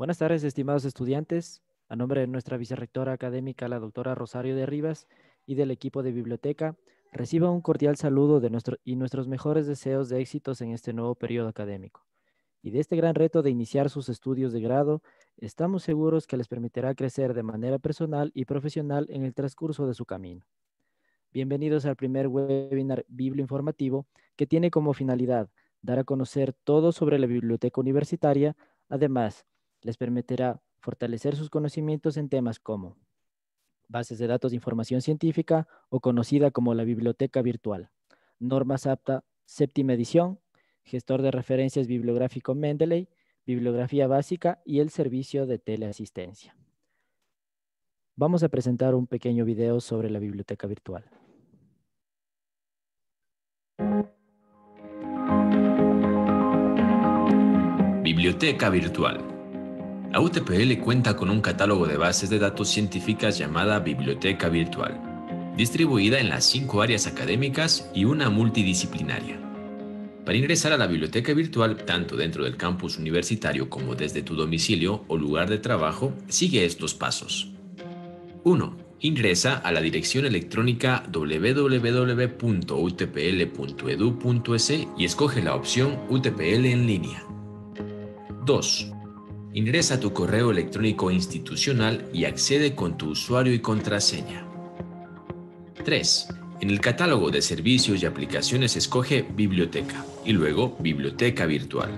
Buenas tardes, estimados estudiantes. A nombre de nuestra vicerrectora académica, la doctora Rosario de Rivas, y del equipo de biblioteca, reciba un cordial saludo de nuestro, y nuestros mejores deseos de éxitos en este nuevo periodo académico. Y de este gran reto de iniciar sus estudios de grado, estamos seguros que les permitirá crecer de manera personal y profesional en el transcurso de su camino. Bienvenidos al primer webinar biblioinformativo que tiene como finalidad dar a conocer todo sobre la biblioteca universitaria, además les permitirá fortalecer sus conocimientos en temas como bases de datos de información científica o conocida como la biblioteca virtual, normas apta séptima edición, gestor de referencias bibliográfico Mendeley, bibliografía básica y el servicio de teleasistencia. Vamos a presentar un pequeño video sobre la biblioteca virtual. Biblioteca virtual la UTPL cuenta con un catálogo de bases de datos científicas llamada Biblioteca Virtual, distribuida en las cinco áreas académicas y una multidisciplinaria. Para ingresar a la biblioteca virtual, tanto dentro del campus universitario como desde tu domicilio o lugar de trabajo, sigue estos pasos. 1. Ingresa a la dirección electrónica www.utpl.edu.es y escoge la opción UTPL en línea. 2. Ingresa tu correo electrónico institucional y accede con tu usuario y contraseña. 3. En el catálogo de servicios y aplicaciones escoge Biblioteca y luego Biblioteca Virtual.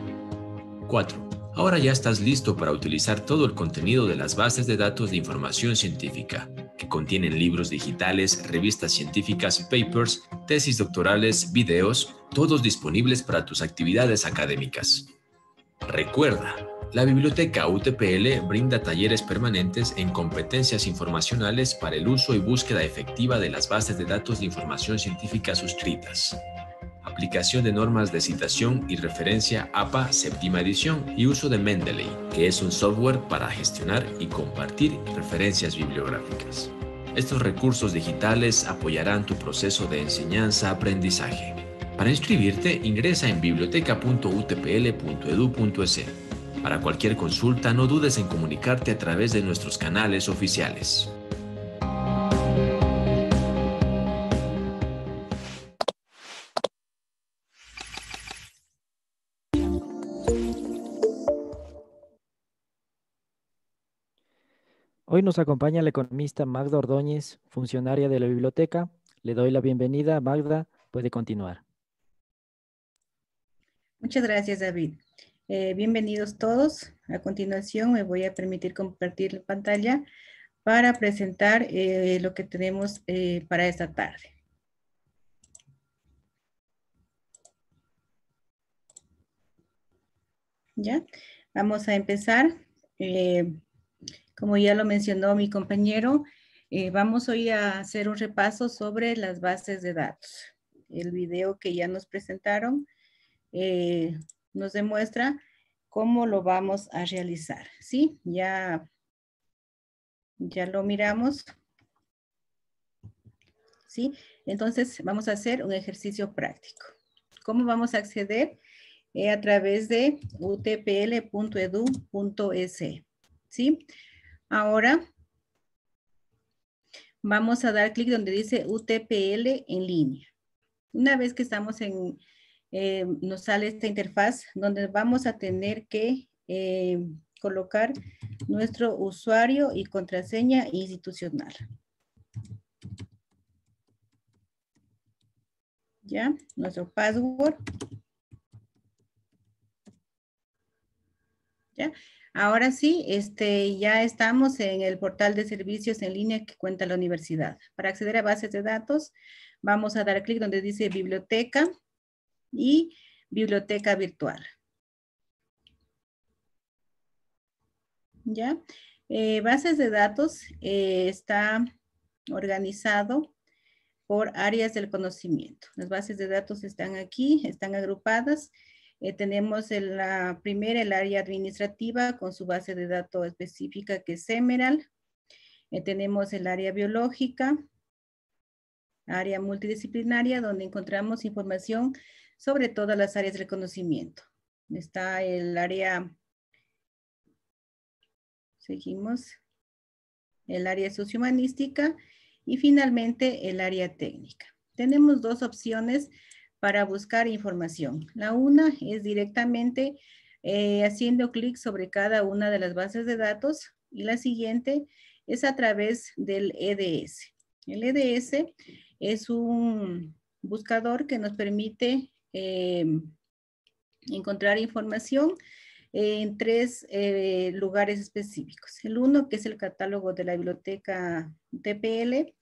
4. Ahora ya estás listo para utilizar todo el contenido de las bases de datos de información científica, que contienen libros digitales, revistas científicas, papers, tesis doctorales, videos, todos disponibles para tus actividades académicas. Recuerda, la Biblioteca UTPL brinda talleres permanentes en competencias informacionales para el uso y búsqueda efectiva de las bases de datos de información científica suscritas. Aplicación de normas de citación y referencia APA séptima edición y uso de Mendeley, que es un software para gestionar y compartir referencias bibliográficas. Estos recursos digitales apoyarán tu proceso de enseñanza-aprendizaje. Para inscribirte, ingresa en biblioteca.utpl.edu.es. Para cualquier consulta no dudes en comunicarte a través de nuestros canales oficiales. Hoy nos acompaña la economista Magda Ordóñez, funcionaria de la biblioteca. Le doy la bienvenida. Magda, puede continuar. Muchas gracias, David. Eh, bienvenidos todos. A continuación me voy a permitir compartir la pantalla para presentar eh, lo que tenemos eh, para esta tarde. ¿Ya? Vamos a empezar. como ya lo mencionó mi compañero, vamos hoy a hacer un repaso sobre las bases de datos. El video que ya nos presentaron nos demuestra cómo lo vamos a realizar, ¿sí? Ya, ya lo miramos. ¿Sí? Entonces vamos a hacer un ejercicio práctico. ¿Cómo vamos a acceder? Eh, a través de utpl.edu.es, e, ¿sí? Ahora vamos a dar clic donde dice UTPL en línea. Una vez que estamos en, eh, nos sale esta interfaz donde vamos a tener que eh, colocar nuestro usuario y contraseña institucional. ¿Ya? Nuestro password. ¿Ya? Ahora sí, este, ya estamos en el portal de servicios en línea que cuenta la universidad. Para acceder a bases de datos, vamos a dar clic donde dice biblioteca y biblioteca virtual. ¿Ya? Eh, bases de datos eh, está organizado por áreas del conocimiento. Las bases de datos están aquí, están agrupadas. Eh, tenemos la primera, el área administrativa con su base de datos específica que es Emerald. tenemos el área biológica, área multidisciplinaria, donde encontramos información sobre todas las áreas de reconocimiento. Está el área, seguimos, el área sociohumanística y finalmente el área técnica. Tenemos dos opciones para buscar información. La una es directamente eh, haciendo clic sobre cada una de las bases de datos y la siguiente es a través del EDS. El EDS es un buscador que nos permite Em, encontrar información en tres eh, lugares específicos. El uno, que es el catálogo de la biblioteca TPL,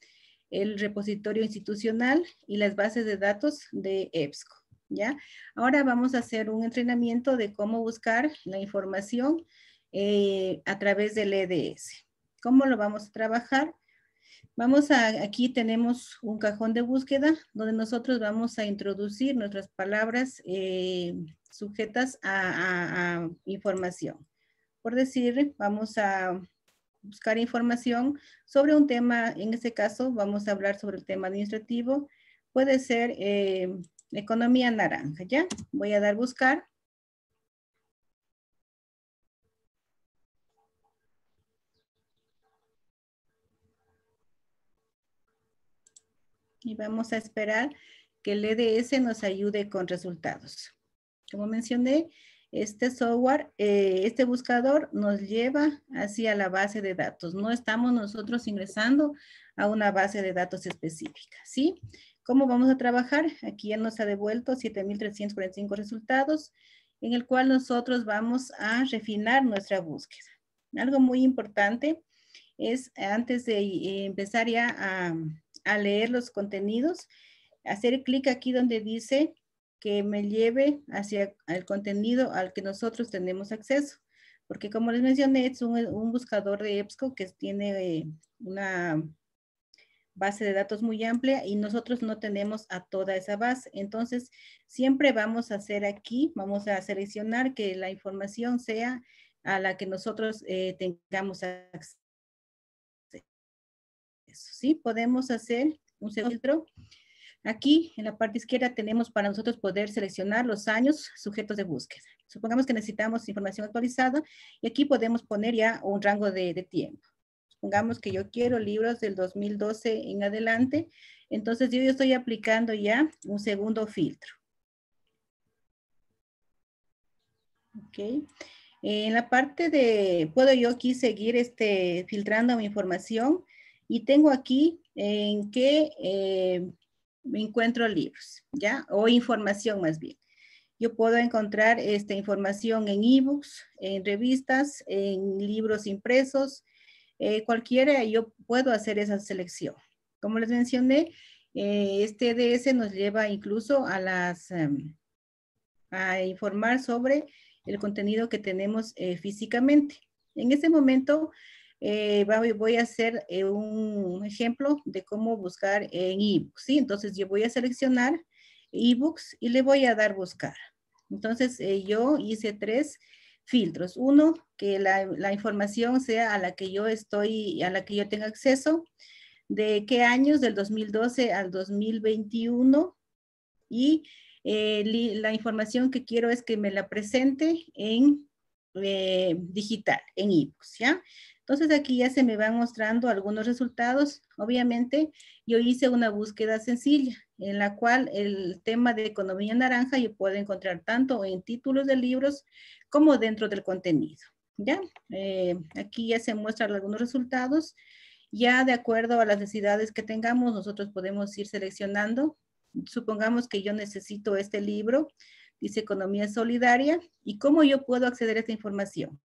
el repositorio institucional y las bases de datos de EBSCO. ¿ya? Ahora vamos a hacer un entrenamiento de cómo buscar la información eh, a través del EDS. ¿Cómo lo vamos a trabajar? Vamos a, aquí tenemos un cajón de búsqueda donde nosotros vamos a introducir nuestras palabras eh, sujetas a, información. Por decir, vamos a buscar información sobre un tema, en este caso vamos a hablar sobre el tema administrativo, puede ser eh, economía naranja, ¿ya? Voy a dar buscar vamos a esperar que el EDS nos ayude con resultados. Como mencioné, este software, eh, este buscador nos lleva hacia la base de datos. No estamos nosotros ingresando a una base de datos específica, ¿sí? ¿Cómo vamos a trabajar? Aquí ya nos ha devuelto 7,345 resultados, en el cual nosotros vamos a refinar nuestra búsqueda. Algo muy importante es antes de eh, empezar ya a, a leer los contenidos, hacer clic aquí donde dice que me lleve hacia el contenido al que nosotros tenemos acceso. Porque como les mencioné, es un, buscador de EBSCO que tiene eh, una base de datos muy amplia y nosotros no tenemos a toda esa base. Entonces, siempre vamos a hacer aquí, vamos a seleccionar que la información sea a la que nosotros eh, tengamos acceso eso, ¿sí? Podemos hacer un filtro. Aquí en la parte izquierda tenemos para nosotros poder seleccionar los años sujetos de búsqueda. Supongamos que necesitamos información actualizada y aquí podemos poner ya un rango de, tiempo. Supongamos que yo quiero libros del 2012 en adelante, entonces yo, yo estoy aplicando ya un segundo filtro. Ok. En la parte de, puedo yo aquí seguir este, filtrando mi información y tengo aquí en qué eh, me encuentro libros, ¿ya? O información más bien. Yo puedo encontrar esta información en ebooks, en revistas, en libros impresos, eh, cualquiera, yo puedo hacer esa selección. Como les mencioné, eh, este DS nos lleva incluso a las em, a informar sobre el contenido que tenemos físicamente. En ese momento eh, voy a hacer eh, un ejemplo de cómo buscar en ebooks, ¿sí? Entonces yo voy a seleccionar ebooks y le voy a dar buscar. Entonces eh, yo hice tres filtros. Uno, que la, información sea a la que yo estoy, a la que yo tenga acceso, de qué años, del 2012 al 2021, y la información que quiero es que me la presente en digital, en ebooks, ¿ya? Entonces aquí ya se me van mostrando algunos resultados. Obviamente yo hice una búsqueda sencilla en la cual el tema de economía naranja yo puedo encontrar tanto en títulos de libros como dentro del contenido. ¿ya? Eh, aquí ya se muestran algunos resultados. Ya de acuerdo a las necesidades que tengamos, nosotros podemos ir seleccionando. Supongamos que yo necesito este libro, dice Economía Solidaria, y cómo yo puedo acceder a esta información.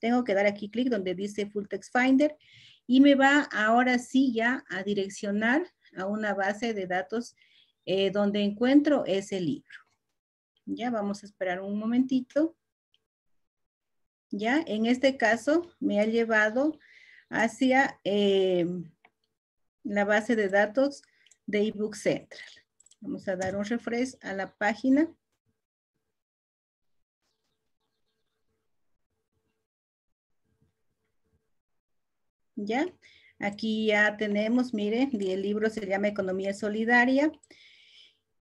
Tengo que dar aquí clic donde dice Full Text Finder y me va ahora sí ya a direccionar a una base de datos eh, donde encuentro ese libro. Ya vamos a esperar un momentito. Ya en este caso me ha llevado hacia eh, la base de datos de eBook Central. Vamos a dar un refresh a la página. ¿ya? Aquí ya tenemos, miren, el libro se llama Economía Solidaria.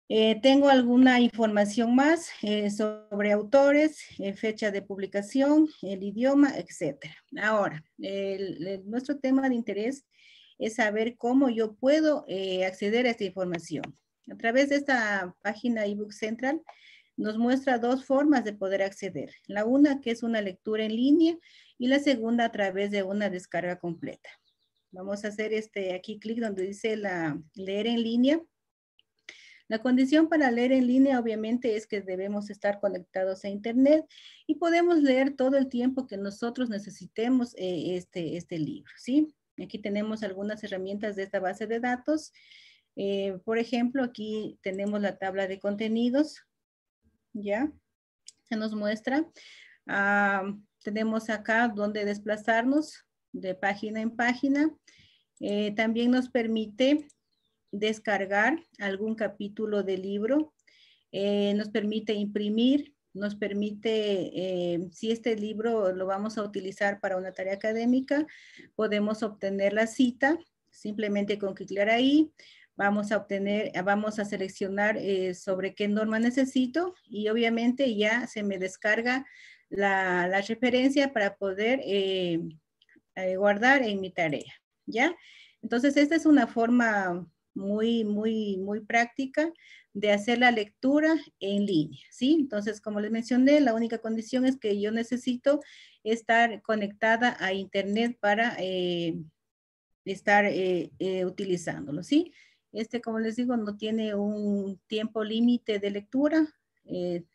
Eh, tengo alguna información más eh, sobre autores, eh, fecha de publicación, el idioma, etc. Ahora, nuestro tema de interés es saber cómo yo puedo acceder a esta información. A través de esta página eBook Central nos muestra dos formas de poder acceder. La una que es una lectura en línea y la segunda a través de una descarga completa. Vamos a hacer este aquí clic donde dice la leer en línea. La condición para leer en línea obviamente es que debemos estar conectados a internet y podemos leer todo el tiempo que nosotros necesitemos eh, este, este libro, ¿sí? Aquí tenemos algunas herramientas de esta base de datos. Eh, por ejemplo, aquí tenemos la tabla de contenidos, ¿ya? Se nos muestra. Ah, tenemos acá donde desplazarnos de página en página. Eh, también nos permite descargar algún capítulo del libro. Eh, nos permite imprimir, nos permite, eh, si este libro lo vamos a utilizar para una tarea académica, podemos obtener la cita simplemente con clicar ahí. Vamos a obtener, vamos a seleccionar sobre qué norma necesito y obviamente ya se me descarga la, referencia para poder eh, eh, guardar en mi tarea, ¿ya? Entonces, esta es una forma muy, muy, muy práctica de hacer la lectura en línea, ¿sí? Entonces, como les mencioné, la única condición es que yo necesito estar conectada a internet para eh, estar utilizándolo, ¿sí? Este, como les digo, no tiene un tiempo límite de lectura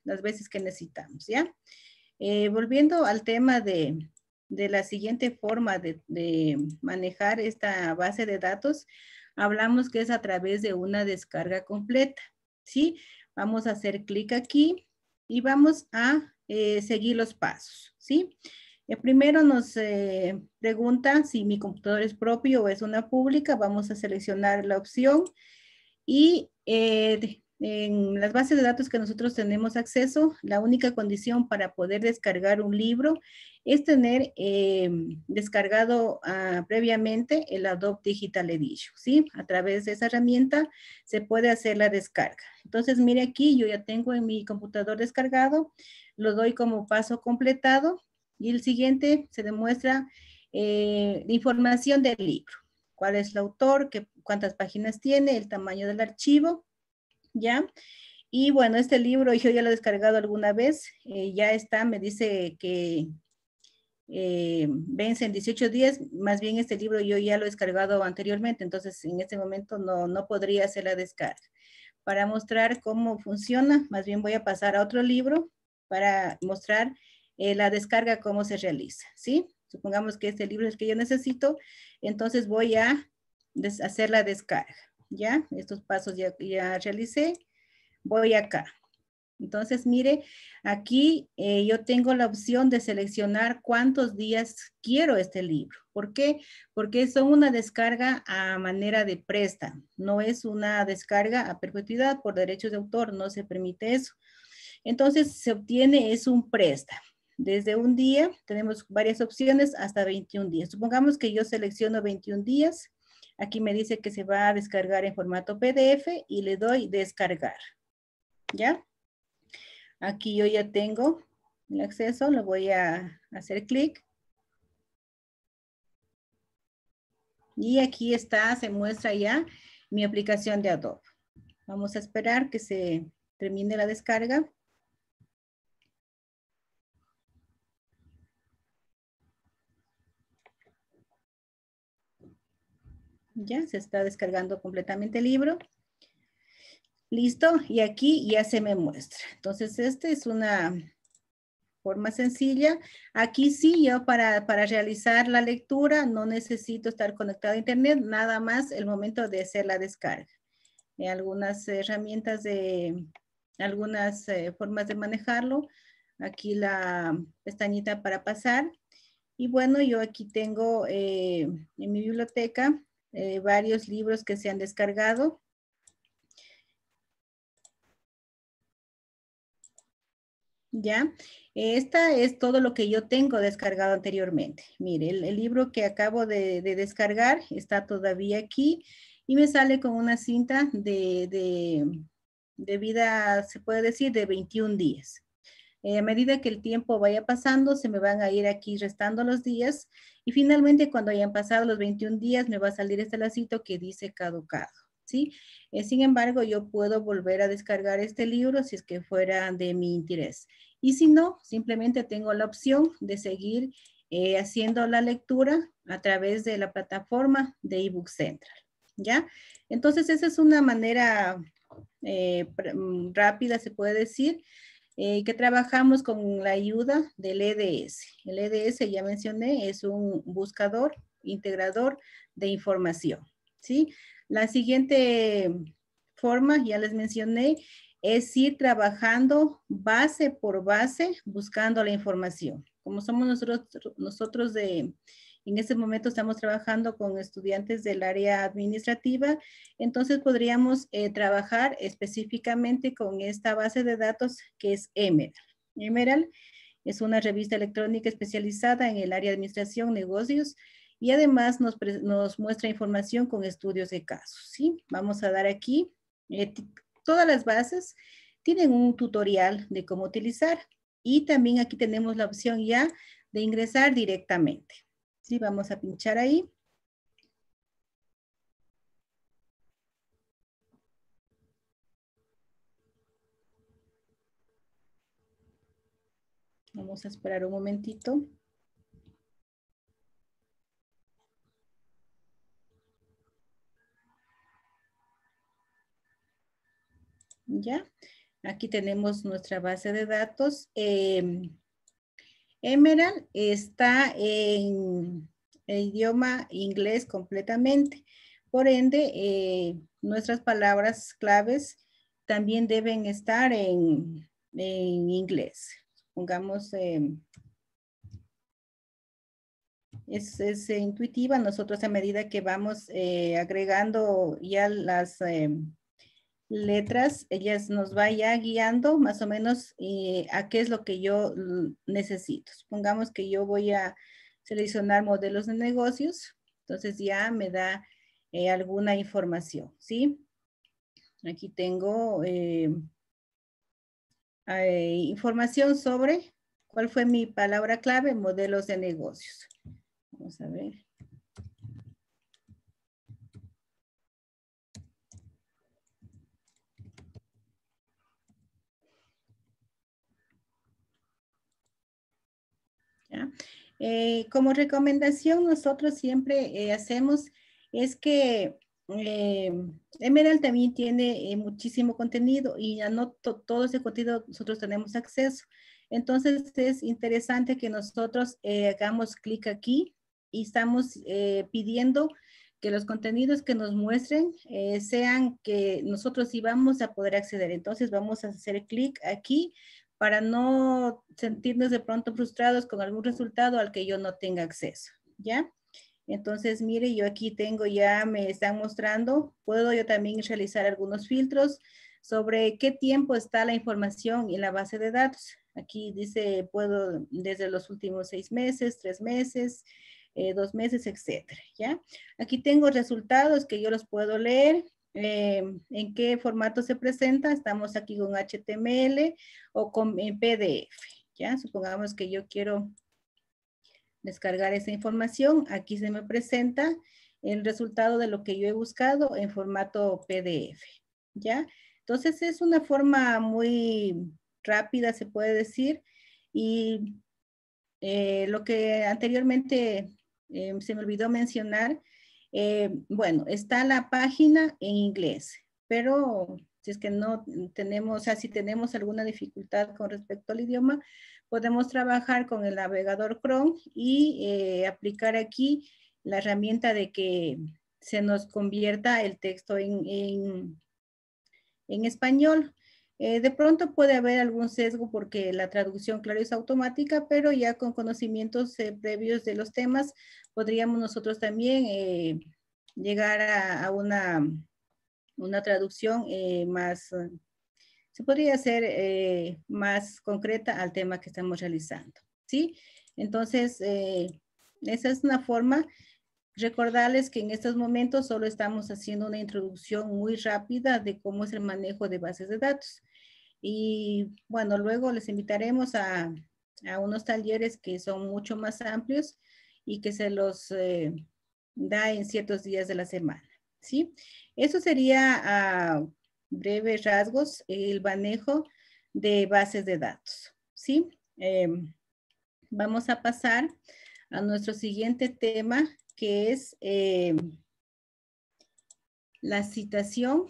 las veces que necesitamos, ¿ya? Eh, volviendo al tema de, de la siguiente forma de, de, manejar esta base de datos, hablamos que es a través de una descarga completa, ¿sí? Vamos a hacer clic aquí y vamos a eh, seguir los pasos, ¿sí? El eh, primero nos pregunta si mi computador es propio o es una pública. Vamos a seleccionar la opción y en las bases de datos que nosotros tenemos acceso, la única condición para poder descargar un libro es tener em, descargado ah, previamente el Adobe Digital Edition, ¿sí? A través de esa herramienta se puede hacer la descarga. Entonces, mire aquí, yo ya tengo en mi computador descargado, lo doy como paso completado y el siguiente se demuestra eh, información del libro, cuál es el autor, qué, cuántas páginas tiene, el tamaño del archivo, ¿ya? Y bueno, este libro yo ya lo he descargado alguna vez, eh, ya está, me dice que eh, vence en 18 días, más bien este libro yo ya lo he descargado anteriormente, entonces en este momento no, no podría hacer la descarga. Para mostrar cómo funciona, más bien voy a pasar a otro libro para mostrar eh, la descarga, cómo se realiza, ¿sí? Supongamos que este libro es el que yo necesito, entonces voy a hacer la descarga. ¿ya? Estos pasos ya, ya realicé. Voy acá. Entonces, mire, aquí eh, yo tengo la opción de seleccionar cuántos días quiero este libro. ¿Por qué? Porque es una descarga a manera de presta. No es una descarga a perpetuidad por derechos de autor. No se permite eso. Entonces, se obtiene es un presta. Desde un día tenemos varias opciones hasta 21 días. Supongamos que yo selecciono 21 días Aquí me dice que se va a descargar en formato PDF y le doy descargar. ¿Ya? Aquí yo ya tengo el acceso, le voy a hacer clic. Y aquí está, se muestra ya mi aplicación de Adobe. Vamos a esperar que se termine la descarga. Ya se está descargando completamente el libro. Listo, y aquí ya se me muestra. Entonces, esta es una forma sencilla. Aquí sí, yo para, realizar la lectura no necesito estar conectado a internet, nada más el momento de hacer la descarga. Hay eh, algunas herramientas de, algunas eh, formas de manejarlo. Aquí la pestañita para pasar. Y bueno, yo aquí tengo eh, en mi biblioteca eh, varios libros que se han descargado. ¿Ya? Esta es todo lo que yo tengo descargado anteriormente. Mire, el, libro que acabo de, descargar está todavía aquí y me sale con una cinta de, de, de vida, se puede decir, de 21 días. Eh, a medida que el tiempo vaya pasando, se me van a ir aquí restando los días y finalmente cuando hayan pasado los 21 días me va a salir este lacito que dice caducado. ¿sí? Eh, sin embargo, yo puedo volver a descargar este libro si es que fuera de mi interés. Y si no, simplemente tengo la opción de seguir eh, haciendo la lectura a través de la plataforma de eBook Central. ¿Ya? Entonces, esa es una manera mm, rápida, se puede decir, eh, que trabajamos con la ayuda del EDS. El EDS, ya mencioné, es un buscador integrador de información. ¿sí? La siguiente forma, ya les mencioné, es ir trabajando base por base buscando la información. Como somos nosotros, nosotros de en este momento estamos trabajando con estudiantes del área administrativa, entonces podríamos eh, trabajar específicamente con esta base de datos que es Emerald. Emerald es una revista electrónica especializada en el área de administración, negocios, y además nos, muestra información con estudios de casos. ¿sí? Vamos a dar aquí eh, todas las bases, tienen un tutorial de cómo utilizar y también aquí tenemos la opción ya de ingresar directamente. Sí, vamos a pinchar ahí. Vamos a esperar un momentito. Ya, aquí tenemos nuestra base de datos. Em, Emerald está en el idioma inglés completamente. Por ende, eh, nuestras palabras claves también deben estar en, inglés. Pongamos, em, es, intuitiva. Nosotros a medida que vamos eh, agregando ya las em, letras, ellas nos vaya guiando más o menos eh, a qué es lo que yo necesito. Supongamos que yo voy a seleccionar modelos de negocios, entonces ya me da eh, alguna información, ¿sí? Aquí tengo eh, información sobre cuál fue mi palabra clave, modelos de negocios. Vamos a ver. Eh, como recomendación, nosotros siempre eh, hacemos es que eh, Emerald también tiene muchísimo contenido y ya no todo ese contenido nosotros tenemos acceso. Entonces es interesante que nosotros hagamos clic aquí y estamos pidiendo que los contenidos que nos muestren sean que nosotros sí vamos a poder acceder. Entonces vamos a hacer clic aquí para no sentirnos de pronto frustrados con algún resultado al que yo no tenga acceso, ¿ya? Entonces, mire, yo aquí tengo ya, me están mostrando, puedo yo también realizar algunos filtros sobre qué tiempo está la información en la base de datos. Aquí dice, puedo desde los últimos seis meses, tres meses, eh, dos meses, etcétera, ¿ya? Aquí tengo resultados que yo los puedo leer, eh, en qué formato se presenta. Estamos aquí con HTML o con eh, PDF. Ya, supongamos que yo quiero descargar esa información. Aquí se me presenta el resultado de lo que yo he buscado en formato PDF. ¿Ya? Entonces es una forma muy rápida, se puede decir, y eh, lo que anteriormente se me olvidó mencionar eh, bueno, está la página en inglés, pero si es que no tenemos, o sea, si tenemos alguna dificultad con respecto al idioma, podemos trabajar con el navegador Chrome y eh, aplicar aquí la herramienta de que se nos convierta el texto en español eh, de pronto puede haber algún sesgo porque la traducción, claro, es automática, pero ya con conocimientos eh, previos de los temas podríamos nosotros también eh, llegar a, una, una traducción más, se podría hacer más concreta al tema que estamos realizando, ¿sí? Entonces, esa es una forma Recordarles que en estos momentos solo estamos haciendo una introducción muy rápida de cómo es el manejo de bases de datos. Y bueno, luego les invitaremos a, unos talleres que son mucho más amplios y que se los eh, da en ciertos días de la semana. ¿sí? Eso sería a breves rasgos el manejo de bases de datos. ¿sí? Em, vamos a pasar a nuestro siguiente tema, que es eh, la citación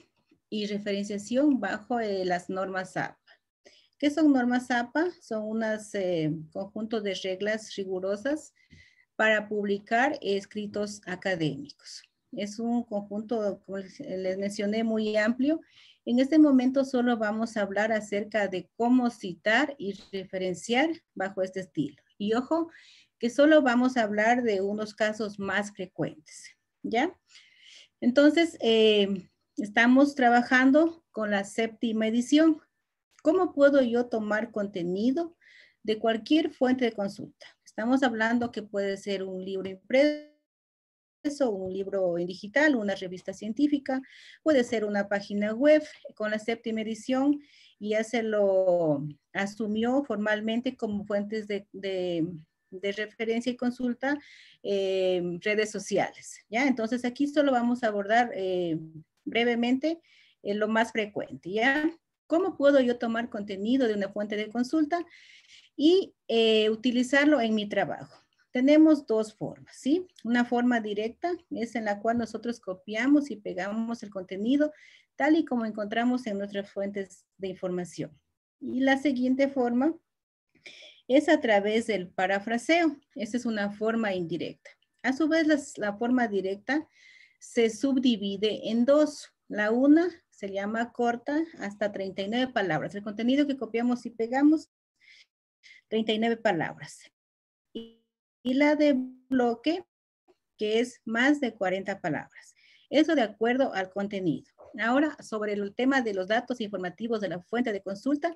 y referenciación bajo eh, las normas APA. ¿Qué son normas APA? Son unos eh, conjuntos de reglas rigurosas para publicar escritos académicos. Es un conjunto, como les mencioné, muy amplio. En este momento solo vamos a hablar acerca de cómo citar y referenciar bajo este estilo. Y ojo, que solo vamos a hablar de unos casos más frecuentes, ¿ya? Entonces, eh, estamos trabajando con la séptima edición. ¿Cómo puedo yo tomar contenido de cualquier fuente de consulta? Estamos hablando que puede ser un libro impreso, un libro en digital, una revista científica, puede ser una página web con la séptima edición y ya se lo asumió formalmente como fuentes de, de referencia y consulta, en eh, redes sociales. ¿ya? Entonces aquí solo vamos a abordar eh, brevemente eh, lo más frecuente. ¿ya? ¿Cómo puedo yo tomar contenido de una fuente de consulta y utilizarlo en mi trabajo? Tenemos dos formas, ¿sí? Una forma directa es en la cual nosotros copiamos y pegamos el contenido tal y como encontramos en nuestras fuentes de información. Y la siguiente forma es a través del parafraseo. esa es una forma indirecta. A su vez, la forma directa se subdivide en dos. La una se llama corta hasta 39 palabras. El contenido que copiamos y pegamos, 39 palabras. y la de bloque, que es más de 40 palabras. Eso de acuerdo al contenido ahora sobre el tema de los datos informativos de la fuente de consulta.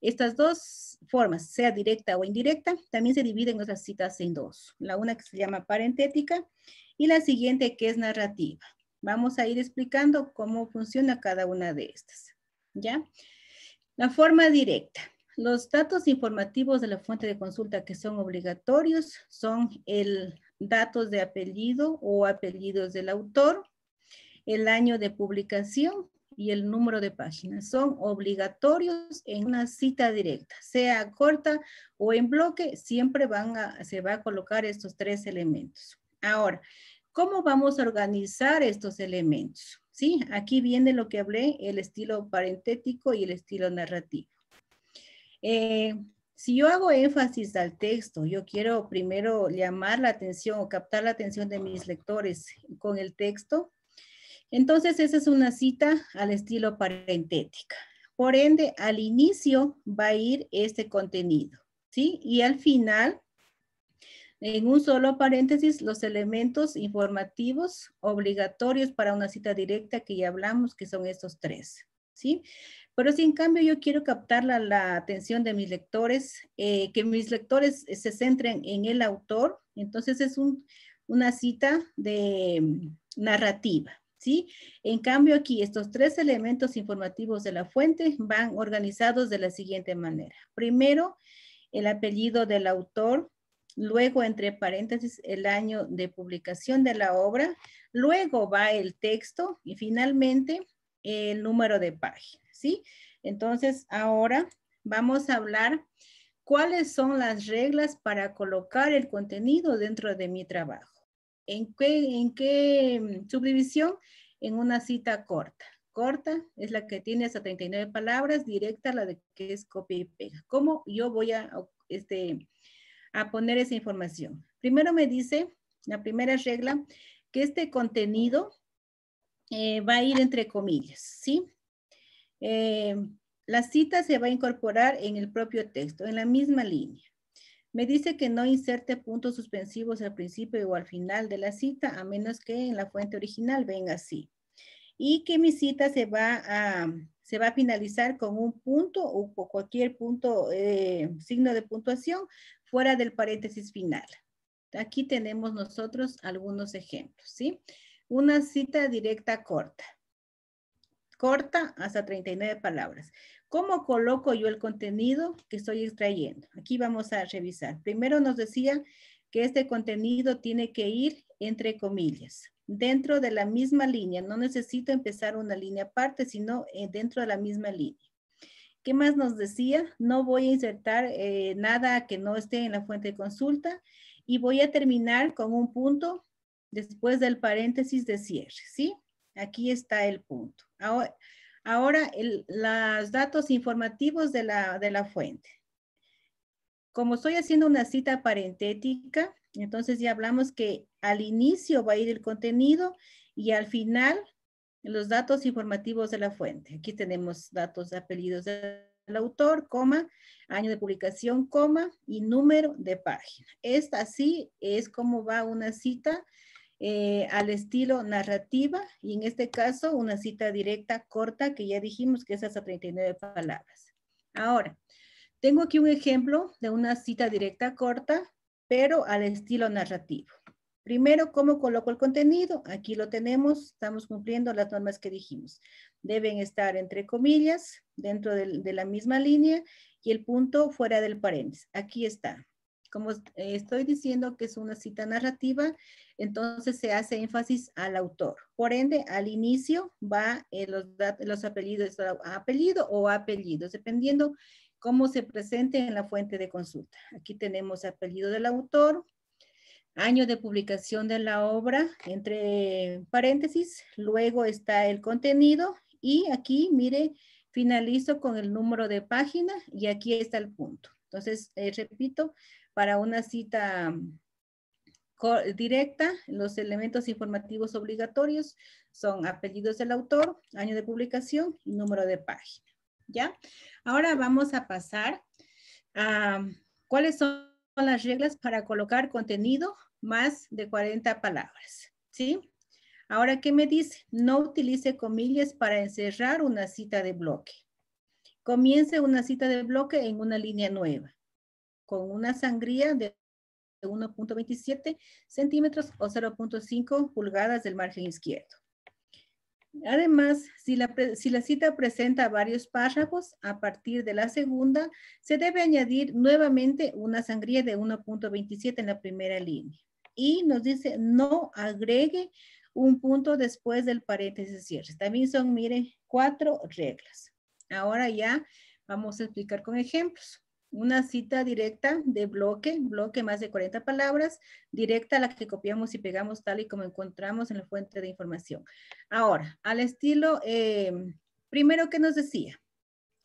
Estas dos formas, sea directa o indirecta, también se dividen nuestras citas en dos. La una que se llama parentética y la siguiente que es narrativa. Vamos a ir explicando cómo funciona cada una de estas. ¿Ya? La forma directa. Los datos informativos de la fuente de consulta que son obligatorios son el datos de apellido o apellidos del autor, el año de publicación y el número de páginas. Son obligatorios en una cita directa, sea corta o en bloque, siempre van se va a colocar estos tres elementos. Ahora, ¿cómo vamos a organizar estos elementos? ¿Sí? Aquí viene lo que hablé, el estilo parentético y el estilo narrativo. Eh, si yo hago énfasis al texto, yo quiero primero llamar la atención o captar la atención de mis lectores con el texto, entonces, esa es una cita al estilo parentética. Por ende, al inicio va a ir este contenido, ¿sí? Y al final, en un solo paréntesis, los elementos informativos obligatorios para una cita directa que ya hablamos, que son estos tres, ¿sí? Pero si en cambio yo quiero captar la, atención de mis lectores, eh, que mis lectores eh, se centren en el autor, entonces es una cita de mm, narrativa, en cambio aquí, estos tres elementos informativos de la fuente van organizados de la siguiente manera. Primero, el apellido del autor, luego entre paréntesis el año de publicación de la obra, luego va el texto y finalmente el número de página, ¿sí? Entonces, ahora vamos a hablar cuáles son las reglas para colocar el contenido dentro de mi trabajo. ¿En qué, mm, subdivisión? En una cita corta. Corta es la que tiene hasta 39 palabras, directa la de que es copia y pega. ¿Cómo yo voy a, este, a poner esa información? Primero me dice, la primera regla, que este contenido eh, va a ir entre comillas, ¿sí? Eh, la cita se va a incorporar en el propio texto, en la misma línea. Me dice que no inserte puntos suspensivos al principio o al final de la cita, a menos que en la fuente original venga así. Y que mi cita se va a, se va a finalizar con un punto o cualquier punto, eh, signo de puntuación fuera del paréntesis final. Aquí tenemos nosotros algunos ejemplos, ¿sí? Una cita directa corta. Corta hasta 39 palabras. ¿Cómo coloco yo el contenido que estoy extrayendo? Aquí vamos a revisar. Primero nos decía que este contenido tiene que ir entre comillas, dentro de la misma línea. No necesito empezar una línea aparte, sino eh, dentro de la misma línea. ¿Qué más nos decía? No voy a insertar eh, nada que no esté en la fuente de consulta y voy a terminar con un punto después del paréntesis de cierre, ¿sí? Aquí está el punto. Ahora, Ahora, los datos informativos de la, fuente. Como estoy haciendo una cita parentética, entonces ya hablamos que al inicio va a ir el contenido y al final los datos informativos de la fuente. Aquí tenemos datos, de apellidos del autor, coma, año de publicación, coma y número de página. Esta sí es como va una cita eh, al estilo narrativa y en este caso una cita directa corta que ya dijimos que es hasta 39 palabras. Ahora, tengo aquí un ejemplo de una cita directa corta, pero al estilo narrativo. Primero, ¿cómo coloco el contenido? Aquí lo tenemos, estamos cumpliendo las normas que dijimos. Deben estar entre comillas, dentro de, de la misma línea y el punto fuera del paréntesis. Aquí está, como eh, estoy diciendo que es una cita narrativa, entonces se hace énfasis al autor. Por ende, al inicio va los, apellidos, apellido o apellidos, dependiendo cómo se presente en la fuente de consulta. Aquí tenemos apellido del autor, año de publicación de la obra, entre paréntesis, luego está el contenido y aquí, mire, finalizo con el número de página y aquí está el punto. Entonces, eh, repito, para una cita mm, directa, los elementos informativos obligatorios son apellidos del autor, año de publicación y número de página. ¿Ya? Ahora vamos a pasar a mm, cuáles son las reglas para colocar contenido más de 40 palabras. ¿Sí? Ahora, ¿qué me dice? No utilice comillas para encerrar una cita de bloque. Comience una cita de bloque en una línea nueva con una sangría de 1.27 centímetros o 0.5 pulgadas del margen izquierdo. Además, si la, cita presenta varios párrafos, a partir de la segunda, se debe añadir nuevamente una sangría de 1.27 en la primera línea. Y nos dice, no agregue un punto después del paréntesis cierre. También son, miren, cuatro reglas. Ahora ya vamos a explicar con ejemplos una cita directa de bloque, bloque más de 40 palabras, directa a la que copiamos y pegamos tal y como encontramos en la fuente de información. Ahora, al estilo, eh, primero que nos decía,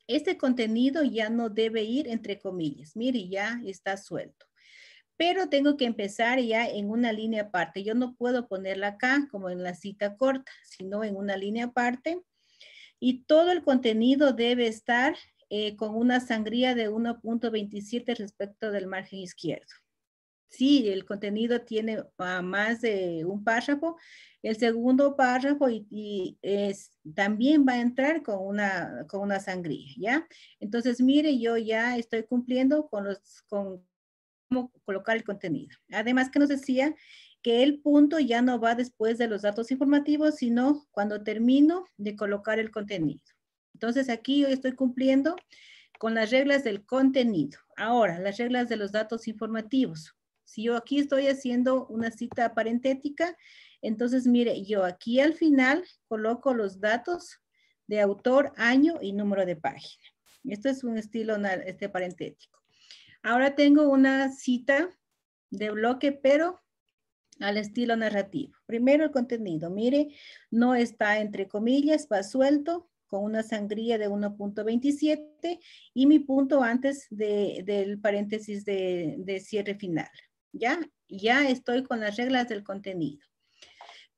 este contenido ya no debe ir entre comillas, mire, ya está suelto. Pero tengo que empezar ya en una línea aparte. Yo no puedo ponerla acá como en la cita corta, sino en una línea aparte y todo el contenido debe estar eh, con una sangría de 1.27 respecto del margen izquierdo. Sí, el contenido tiene ah, más de un párrafo. El segundo párrafo es, también va a entrar con una, con una sangría, ¿ya? Entonces, mire, yo ya estoy cumpliendo con los, con cómo colocar el contenido. Además que nos decía que el punto ya no va después de los datos informativos, sino cuando termino de colocar el contenido. Entonces aquí yo estoy cumpliendo con las reglas del contenido. Ahora, las reglas de los datos informativos. Si yo aquí estoy haciendo una cita parentética, entonces mire, yo aquí al final coloco los datos de autor, año y número de página. Esto es un estilo este parentético. Ahora tengo una cita de bloque, pero al estilo narrativo. Primero el contenido, mire, no está entre comillas, va suelto, con una sangría de 1.27 y mi punto antes del paréntesis de, cierre final. Ya, ya estoy con las reglas del contenido.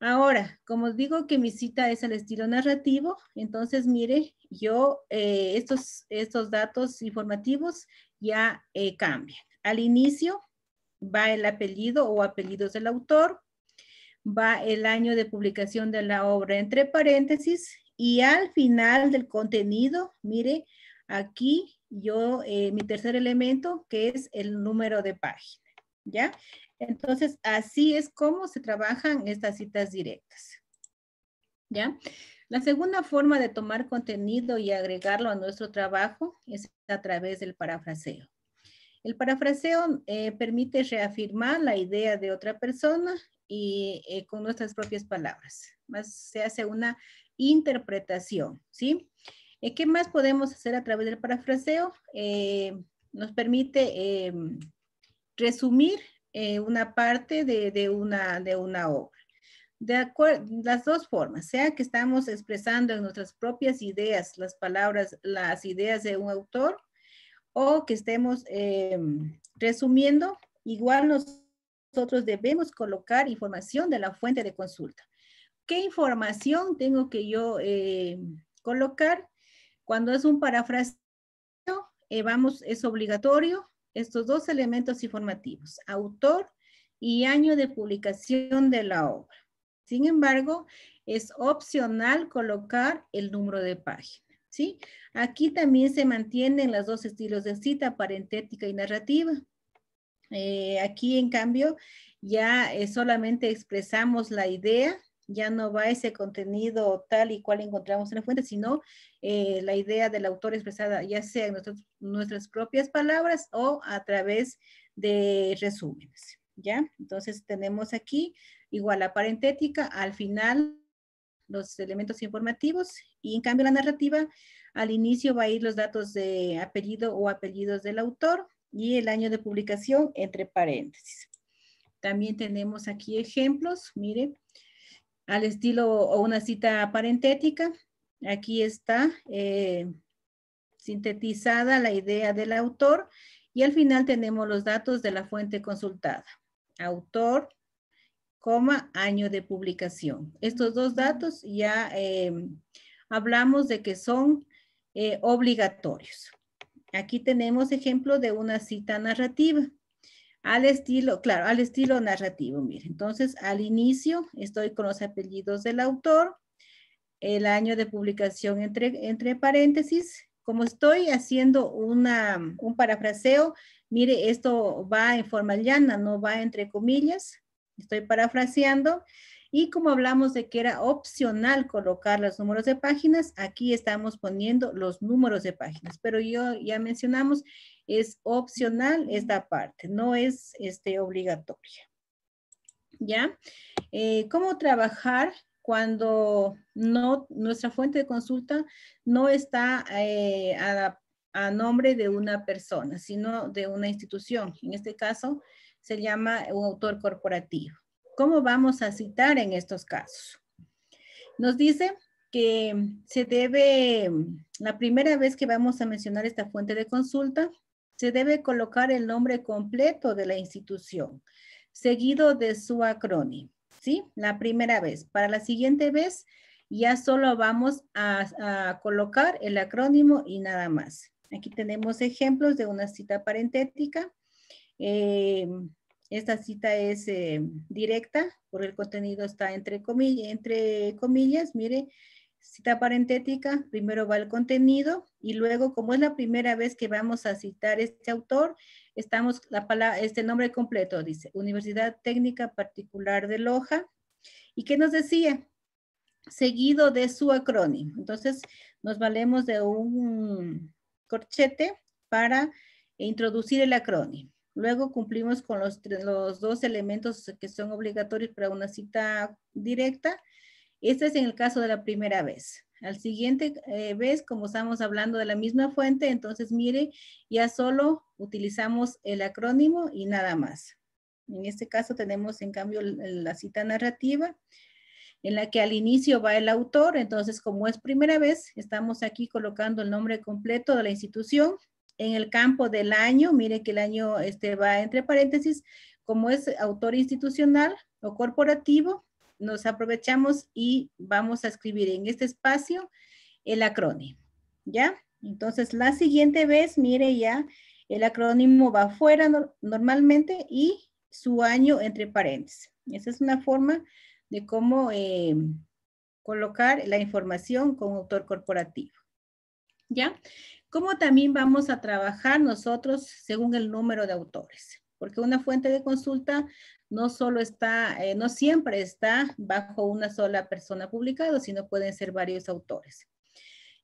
Ahora, como os digo que mi cita es al estilo narrativo, entonces mire, yo eh, estos, estos datos informativos ya eh, cambian. Al inicio va el apellido o apellidos del autor, va el año de publicación de la obra entre paréntesis y al final del contenido, mire, aquí yo, eh, mi tercer elemento, que es el número de página, ¿ya? Entonces, así es como se trabajan estas citas directas, ¿ya? La segunda forma de tomar contenido y agregarlo a nuestro trabajo es a través del parafraseo. El parafraseo eh, permite reafirmar la idea de otra persona y eh, con nuestras propias palabras. Más se hace una interpretación, ¿sí? Eh, ¿Qué más podemos hacer a través del parafraseo? Eh, nos permite em, resumir eh, una parte de, una, de una obra. De acuerdo, las dos formas, sea que estamos expresando en nuestras propias ideas las palabras, las ideas de un autor, o que estemos em, resumiendo, igual nosotros debemos colocar información de la fuente de consulta qué información tengo que yo eh, colocar. Cuando es un parafraseo, eh, vamos, es obligatorio estos dos elementos informativos, autor y año de publicación de la obra. Sin embargo, es opcional colocar el número de página. ¿sí? Aquí también se mantienen los dos estilos de cita, parentética y narrativa. Eh, aquí, en cambio, ya solamente expresamos la idea ya no va ese contenido tal y cual encontramos en la fuente, sino eh, la idea del autor expresada ya sea en nuestras propias palabras o a través de resúmenes, ¿ya? Entonces tenemos aquí igual la parentética, al final los elementos informativos y en cambio la narrativa, al inicio va a ir los datos de apellido o apellidos del autor y el año de publicación entre paréntesis. También tenemos aquí ejemplos, miren, al estilo o una cita parentética. Aquí está eh, sintetizada la idea del autor y al final tenemos los datos de la fuente consultada. Autor, coma, año de publicación. Estos dos datos ya em, hablamos de que son eh, obligatorios. Aquí tenemos ejemplo de una cita narrativa al estilo, claro, al estilo narrativo, mire. Entonces, al inicio estoy con los apellidos del autor, el año de publicación entre, entre paréntesis. Como estoy haciendo un parafraseo, mire, esto va en forma llana, no va entre comillas. Estoy parafraseando. Y como hablamos de que era opcional colocar los números de páginas, aquí estamos poniendo los números de páginas. Pero yo ya mencionamos es opcional esta parte, no es este, obligatoria. ¿Ya? Eh, ¿Cómo trabajar cuando no, nuestra fuente de consulta no está eh, a, a, nombre de una persona, sino de una institución? En este caso, se llama un autor corporativo. ¿Cómo vamos a citar en estos casos? Nos dice que se debe, la primera vez que vamos a mencionar esta fuente de consulta se debe colocar el nombre completo de la institución, seguido de su acrónimo. ¿Sí? La primera vez. Para la siguiente vez ya solo vamos a, colocar el acrónimo y nada más. Aquí tenemos ejemplos de una cita parentética. Eh, esta cita es eh, directa, porque el contenido está entre comillas, mire, cita parentética, primero va el contenido y luego, como es la primera vez que vamos a citar este autor, estamos, la palabra, este nombre completo dice, Universidad Técnica Particular de Loja. ¿Y qué nos decía? Seguido de su acrónimo. Entonces, nos valemos de un corchete para introducir el acrónimo. Luego cumplimos con los, los dos elementos que son obligatorios para una cita directa este es en el caso de la primera vez. Al siguiente eh, vez, como estamos hablando de la misma fuente, entonces mire, ya solo utilizamos el acrónimo y nada más. En este caso tenemos en cambio la cita narrativa en la que al inicio va el autor, entonces como es primera vez, estamos aquí colocando el nombre completo de la institución. En el campo del año, mire que el año este va entre paréntesis, como es autor institucional o corporativo, nos aprovechamos y vamos a escribir en este espacio el acrónimo, ¿ya? Entonces, la siguiente vez, mire ya, el acrónimo va fuera normalmente y su año entre paréntesis. Esa es una forma de cómo eh, colocar la información con autor corporativo. ¿Ya? ¿Cómo también vamos a trabajar nosotros según el número de autores, porque una fuente de consulta no solo está, eh, no siempre está bajo una sola persona publicado, sino pueden ser varios autores.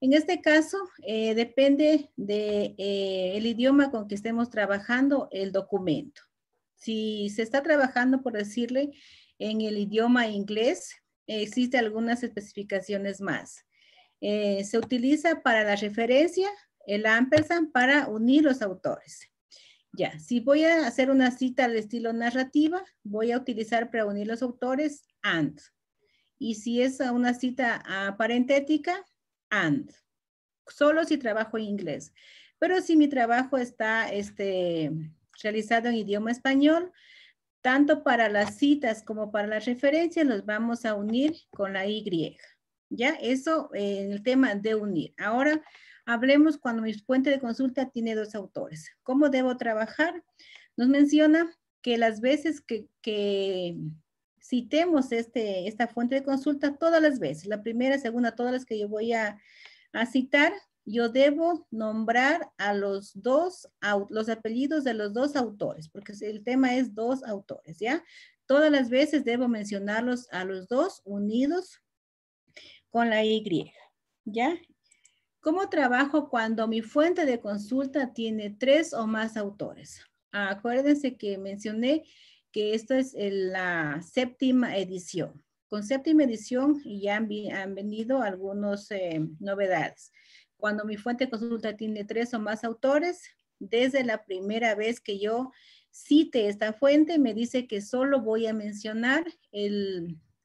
En este caso, eh, depende del eh, idioma con que estemos trabajando el documento. Si se está trabajando, por decirle, en el idioma inglés, existen algunas especificaciones más. se utiliza para la referencia el ampersand para unir los autores si voy a hacer una cita al estilo narrativa, voy a utilizar para unir los autores and. Y si es una cita aparentética, and. Solo si trabajo en inglés. Pero si mi trabajo está este, realizado en idioma español, tanto para las citas como para las referencias los vamos a unir con la Y. Ya, eso en el tema de unir. Ahora Hablemos cuando mi fuente de consulta tiene dos autores. ¿Cómo debo trabajar? Nos menciona que las veces que, citemos este, esta fuente de consulta, todas las veces, la primera, segunda, todas las que yo voy a, citar, yo debo nombrar a los dos, los apellidos de los dos autores, porque el tema es dos autores, ¿ya? Todas las veces debo mencionarlos a los dos unidos con la Y, ¿ya? ¿Cómo trabajo cuando mi fuente de consulta tiene tres o más autores? Ah, acuérdense que mencioné que esta es eh, la séptima edición. Con séptima edición ya han, venido algunas eh, novedades. Cuando mi fuente de consulta tiene tres o más autores, desde la primera vez que yo cite esta fuente, me dice que solo voy a mencionar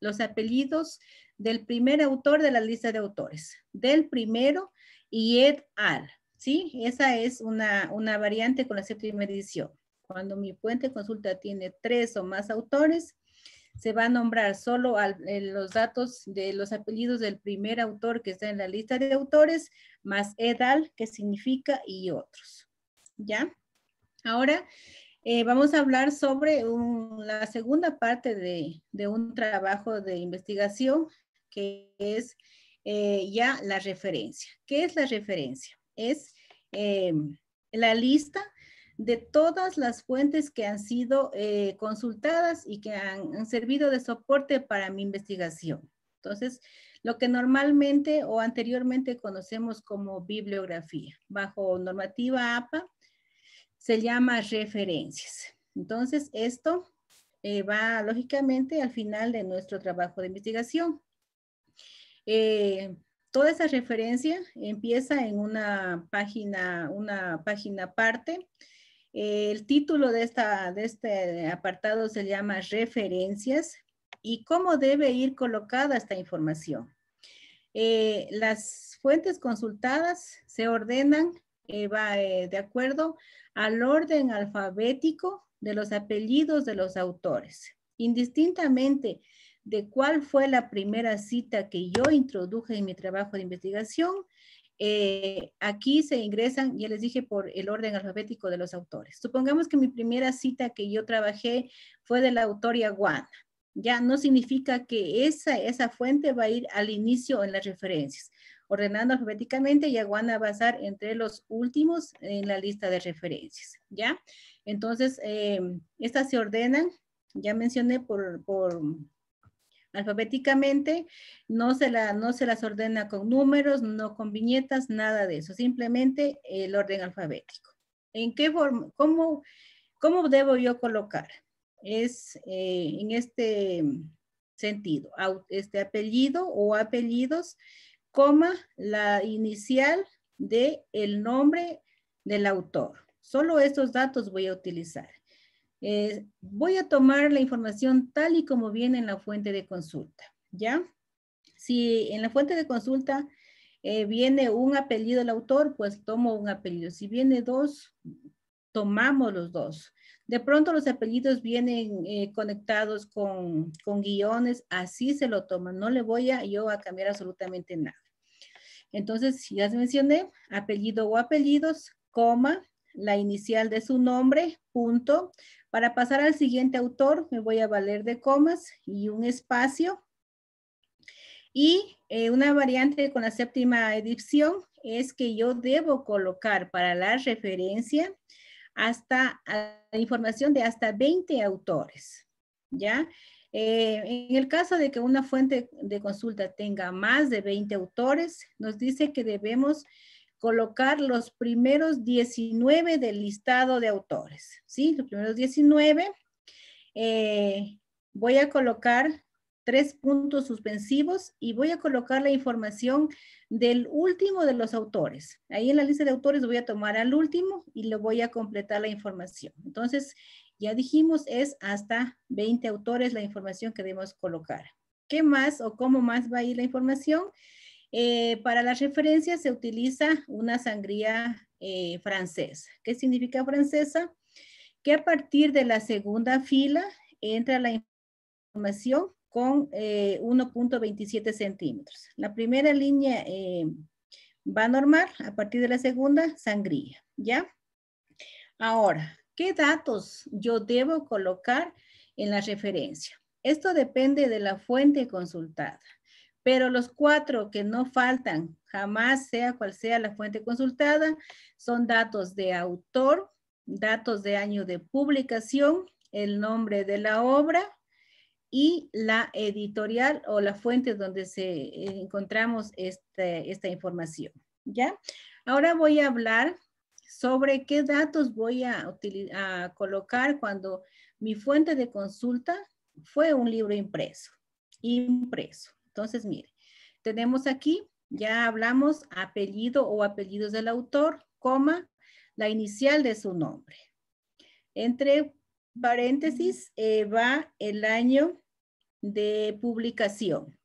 los apellidos del primer autor de la lista de autores, del primero y et al. ¿Sí? Esa es una, variante con la séptima edición. Cuando mi puente consulta tiene tres o más autores, se va a nombrar solo eh, los datos de los apellidos del primer autor que está en la lista de autores, más al que significa, y otros. ¿Ya? Ahora eh, vamos a hablar sobre la segunda parte de, de, un trabajo de investigación que es eh, ya la referencia. ¿Qué es la referencia? Es eh, la lista de todas las fuentes que han sido eh, consultadas y que han, servido de soporte para mi investigación. Entonces, lo que normalmente o anteriormente conocemos como bibliografía, bajo normativa APA, se llama referencias. Entonces, esto va lógicamente al final de nuestro trabajo de investigación. Eh, toda esa referencia empieza en una página, una página aparte. Eh, el título de, de este apartado se llama referencias y cómo debe ir colocada esta información. Eh, las fuentes consultadas se ordenan va, de acuerdo al orden alfabético de los apellidos de los autores, indistintamente de cuál fue la primera cita que yo introduje en mi trabajo de investigación. Eh, aquí se ingresan, ya les dije, por el orden alfabético de los autores. Supongamos que mi primera cita que yo trabajé fue de la autor Yaguana. Ya no significa que esa, esa fuente va a ir al inicio en las referencias. Ordenando alfabéticamente, Yaguana va a estar entre los últimos en la lista de referencias. ¿Ya? Entonces, eh, estas se ordenan, ya mencioné por alfabéticamente, no se, la, no se las ordena con números, no con viñetas, nada de eso, simplemente el orden alfabético. ¿En qué forma, cómo, cómo debo yo colocar? Es eh, en este sentido, este apellido o apellidos, coma, la inicial de el nombre del autor. Solo estos datos voy a utilizar. Eh, voy a tomar la información tal y como viene en la fuente de consulta, ¿ya? Si en la fuente de consulta eh, viene un apellido del autor, pues tomo un apellido. Si viene dos, tomamos los dos. De pronto los apellidos vienen eh, conectados con, con, guiones, así se lo toman. No le voy a yo a cambiar absolutamente nada. Entonces, ya les mencioné, apellido o apellidos, coma, la inicial de su nombre, punto, para pasar al siguiente autor, me voy a valer de comas y un espacio. Y eh, una variante con la séptima edición es que yo debo colocar para la referencia hasta información de hasta 20 autores, ¿ya? Eh, en el caso de que una fuente de consulta tenga más de 20 autores, nos dice que debemos colocar los primeros 19 del listado de autores, ¿sí? Los primeros 19. Eh, voy a colocar tres puntos suspensivos y voy a colocar la información del último de los autores. Ahí en la lista de autores voy a tomar al último y le voy a completar la información. Entonces, ya dijimos, es hasta 20 autores la información que debemos colocar. ¿Qué más o cómo más va a ir la información? Eh, para las referencias se utiliza una sangría eh, francesa. ¿Qué significa francesa? Que a partir de la segunda fila entra la información con 1.27 eh, centímetros. La primera línea va normal, a partir de la segunda, sangría, ¿ya? Ahora, ¿qué datos yo debo colocar en la referencia? Esto depende de la fuente consultada. Pero los cuatro que no faltan, jamás sea cual sea la fuente consultada, son datos de autor, datos de año de publicación, el nombre de la obra y la editorial o la fuente donde se eh, encontramos este, esta información. ¿Ya? Ahora voy a hablar sobre qué datos voy a, a colocar cuando mi fuente de consulta fue un libro impreso. Impreso. Entonces, mire, tenemos aquí, ya hablamos apellido o apellidos del autor, coma, la inicial de su nombre. Entre paréntesis eh, va el año de publicación.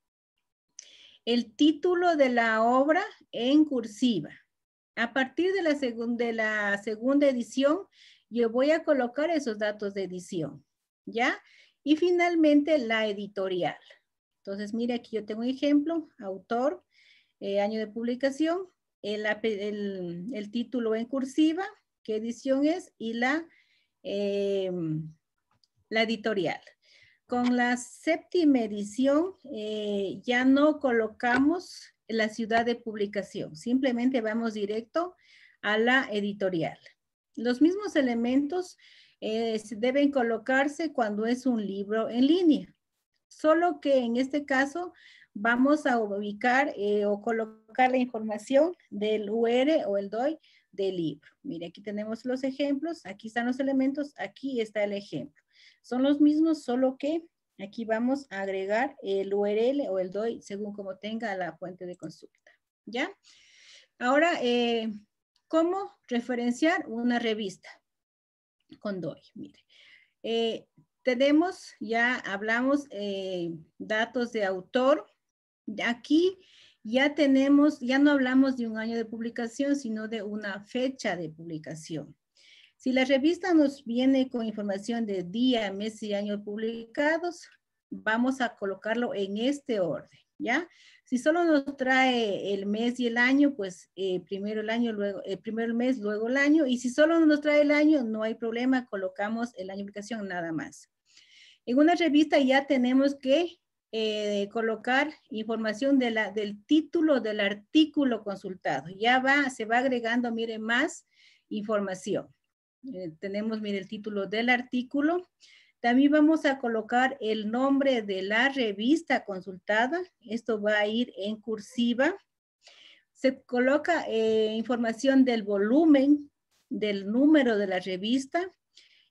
El título de la obra en cursiva. A partir de la, la segunda edición, yo voy a colocar esos datos de edición, ¿ya? Y finalmente la editorial. Entonces, mire, aquí yo tengo un ejemplo, autor, eh, año de publicación, el, título en cursiva, qué edición es y la, eh, editorial. Con la séptima edición eh, ya no colocamos la ciudad de publicación, simplemente vamos directo a la editorial. Los mismos elementos deben colocarse cuando es un libro en línea. Solo que en este caso vamos a ubicar eh, o colocar la información del URL o el DOI del libro. Mire, aquí tenemos los ejemplos, aquí están los elementos, aquí está el ejemplo. Son los mismos, solo que aquí vamos a agregar el URL o el DOI según como tenga la fuente de consulta. ¿Ya? Ahora, eh, ¿cómo referenciar una revista con DOI? Mire, eh, tenemos, ya hablamos, eh, datos de autor. Aquí ya tenemos, ya no hablamos de un año de publicación, sino de una fecha de publicación. Si la revista nos viene con información de día, mes y año publicados, vamos a colocarlo en este orden, ¿ya? Si solo nos trae el mes y el año, pues eh, primero el año, luego eh, el primer mes, luego el año. Y si solo nos trae el año, no hay problema, colocamos el año de publicación nada más. En una revista ya tenemos que eh, colocar información del título del artículo consultado. Ya va, se va agregando, mire, más información. Eh, tenemos, mire, el título del artículo. También vamos a colocar el nombre de la revista consultada. Esto va a ir en cursiva. Se coloca eh, información del volumen, del número de la revista,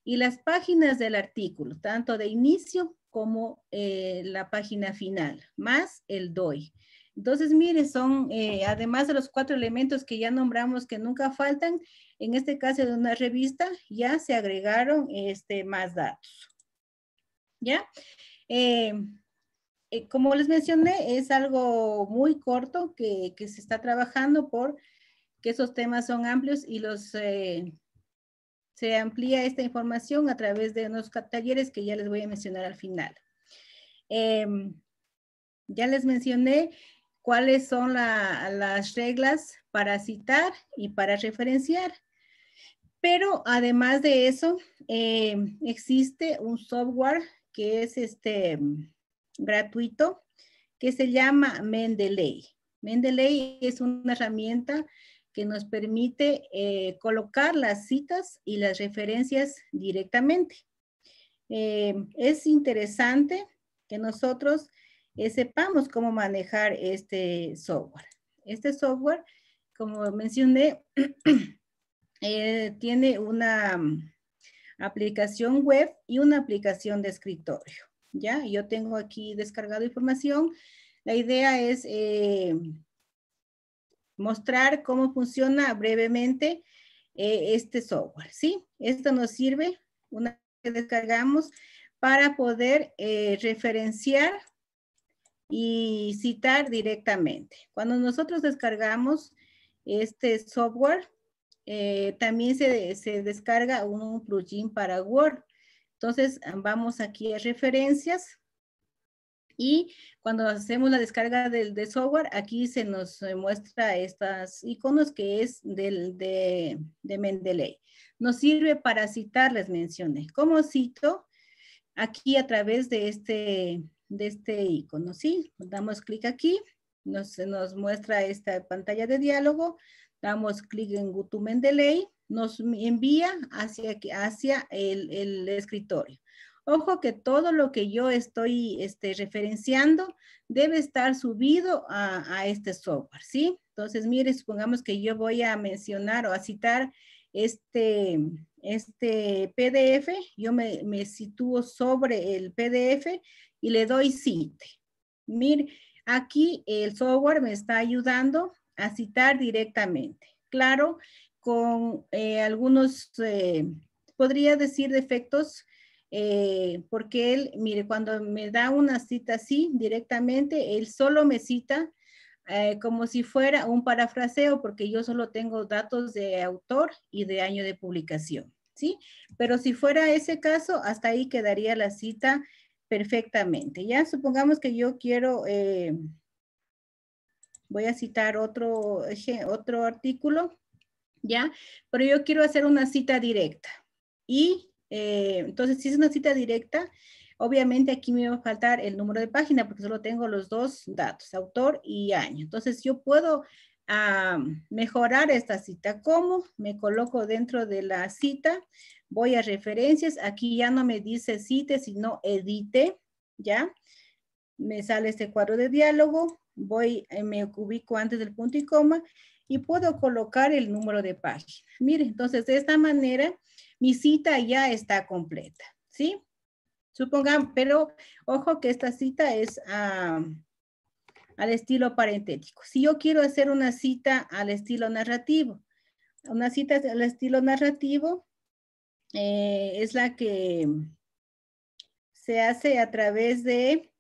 y las páginas del artículo, tanto de inicio como eh, la página final, más el DOI. Entonces, mire, son, eh, además de los cuatro elementos que ya nombramos que nunca faltan, en este caso de una revista, ya se agregaron este, más datos. ¿Ya? Eh, como les mencioné, es algo muy corto que, que, se está trabajando por que esos temas son amplios y los, se amplía esta información a través de unos talleres que ya les voy a mencionar al final. Em, ya les mencioné cuáles son las reglas para citar y para referenciar. Pero además de eso, em, existe un software que es este, gratuito que se llama Mendeley. Mendeley es una herramienta que nos permite eh, colocar las citas y las referencias directamente. Eh, es interesante que nosotros eh, sepamos cómo manejar este software. Este software, como mencioné, tiene una mm, aplicación web y una aplicación de escritorio. Ya, yo tengo aquí descargado información. La idea es mostrar cómo funciona brevemente eh, este software, ¿sí? Esto nos sirve una vez que descargamos para poder eh, referenciar y citar directamente. Cuando nosotros descargamos este software, eh, también se, descarga un plugin para Word. Entonces, vamos aquí a referencias y cuando hacemos la descarga del de software, aquí se nos eh, muestra estos iconos que es del, de, de Mendeley. Nos sirve para citar, las menciones. ¿Cómo cito? Aquí a través de este, de este icono, ¿sí? Damos clic aquí, nos, nos muestra esta pantalla de diálogo, damos clic en Gutu Mendeley, nos envía hacia, hacia el, el escritorio. Ojo que todo lo que yo estoy este, referenciando debe estar subido a, este software, ¿sí? Entonces, mire, supongamos que yo voy a mencionar o a citar este, este PDF, yo me, sitúo sobre el PDF y le doy cite. Mire, aquí el software me está ayudando a citar directamente. Claro, con eh, algunos, eh, podría decir defectos eh, porque él, mire, cuando me da una cita así directamente, él solo me cita eh, como si fuera un parafraseo, porque yo solo tengo datos de autor y de año de publicación, ¿sí? Pero si fuera ese caso, hasta ahí quedaría la cita perfectamente. Ya supongamos que yo quiero, eh, voy a citar otro, otro artículo, ¿ya? Pero yo quiero hacer una cita directa y eh, entonces, si es una cita directa, obviamente aquí me va a faltar el número de página porque solo tengo los dos datos, autor y año. Entonces, yo puedo mejorar esta cita. ¿Cómo? Me coloco dentro de la cita, voy a referencias, aquí ya no me dice cite, sino edite, ¿ya? Me sale este cuadro de diálogo, voy, eh, me ubico antes del punto y coma y puedo colocar el número de página. Mire, entonces de esta manera mi cita ya está completa, ¿sí? Supongan, pero ojo que esta cita es al estilo parentético. Si yo quiero hacer una cita al estilo narrativo, una cita al estilo narrativo eh, es la que se hace a través de,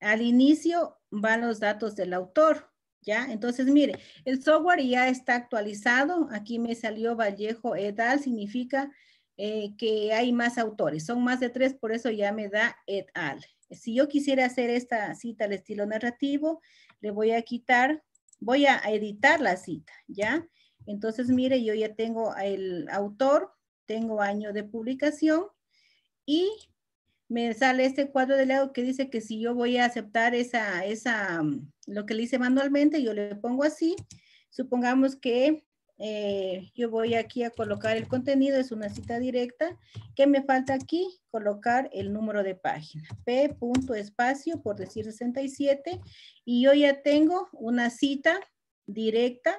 al inicio van los datos del autor, ¿Ya? Entonces, mire, el software ya está actualizado. Aquí me salió Vallejo et al. Significa eh, que hay más autores. Son más de tres, por eso ya me da et al. Si yo quisiera hacer esta cita al estilo narrativo, le voy a quitar, voy a editar la cita, ¿ya? Entonces, mire, yo ya tengo el autor, tengo año de publicación y me sale este cuadro de lado que dice que si yo voy a aceptar esa, esa, mm, lo que le hice manualmente, yo le pongo así. Supongamos que eh, yo voy aquí a colocar el contenido, es una cita directa. ¿Qué me falta aquí? Colocar el número de página, p espacio, por decir 67, y yo ya tengo una cita directa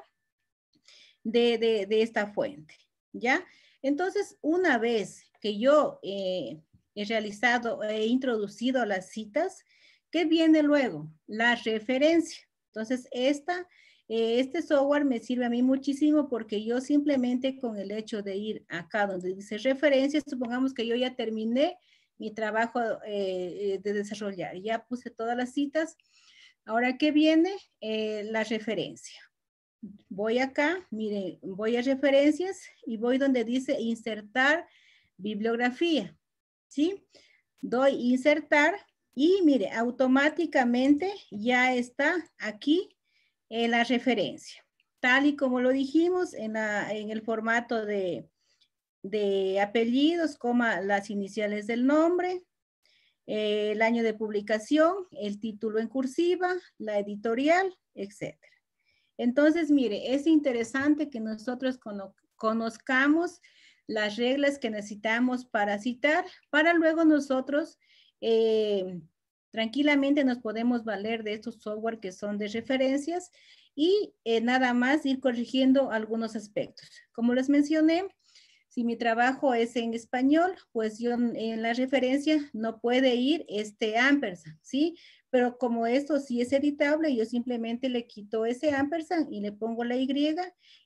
de, esta fuente, ¿ya? Entonces, una vez que yo eh, he realizado, e introducido las citas, ¿qué viene luego? La referencia. Entonces, esta, eh, este software me sirve a mí muchísimo porque yo simplemente con el hecho de ir acá donde dice referencia, supongamos que yo ya terminé mi trabajo eh, eh, de desarrollar, ya puse todas las citas. Ahora, ¿qué viene? la referencia. Voy acá, miren, voy a referencias y voy donde dice insertar bibliografía. ¿sí? Doy insertar y mire, automáticamente ya está aquí eh, la referencia. Tal y como lo dijimos en, el formato de, apellidos, coma las iniciales del nombre, eh, el año de publicación, el título en cursiva, la editorial, etc. Entonces, mire, es interesante que nosotros conozcamos las reglas que necesitamos para citar, para luego nosotros eh, tranquilamente nos podemos valer de estos software que son de referencias y eh, nada más ir corrigiendo algunos aspectos. Como les mencioné, si mi trabajo es en español, pues yo en la referencia no puede ir este ampersand, ¿sí? pero como esto sí es editable, yo simplemente le quito ese ampersand y le pongo la Y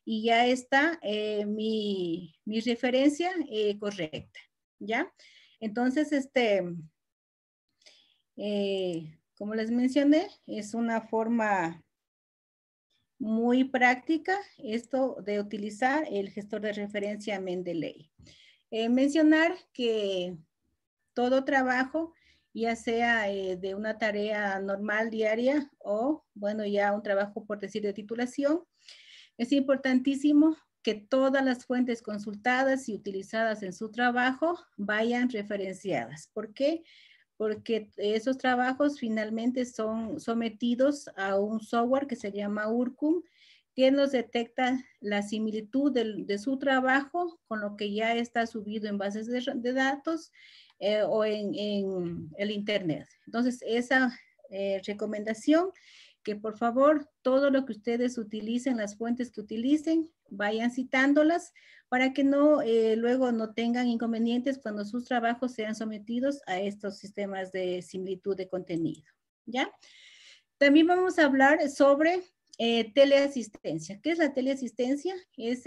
y ya está eh, mi, referencia eh, correcta, ¿ya? Entonces, este, eh, como les mencioné, es una forma muy práctica esto de utilizar el gestor de referencia Mendeley. mencionar que todo trabajo ya sea eh, de una tarea normal diaria o, bueno, ya un trabajo, por decir, de titulación. Es importantísimo que todas las fuentes consultadas y utilizadas en su trabajo vayan referenciadas. ¿Por qué? Porque esos trabajos finalmente son sometidos a un software que se llama Urcum, que nos detecta la similitud de, su trabajo con lo que ya está subido en bases de datos eh, o en, el Internet. Entonces, esa eh, recomendación que por favor todo lo que ustedes utilicen, las fuentes que utilicen, vayan citándolas para que no eh, luego no tengan inconvenientes cuando sus trabajos sean sometidos a estos sistemas de similitud de contenido. ¿ya? También vamos a hablar sobre teleasistencia. ¿Qué es la teleasistencia? Es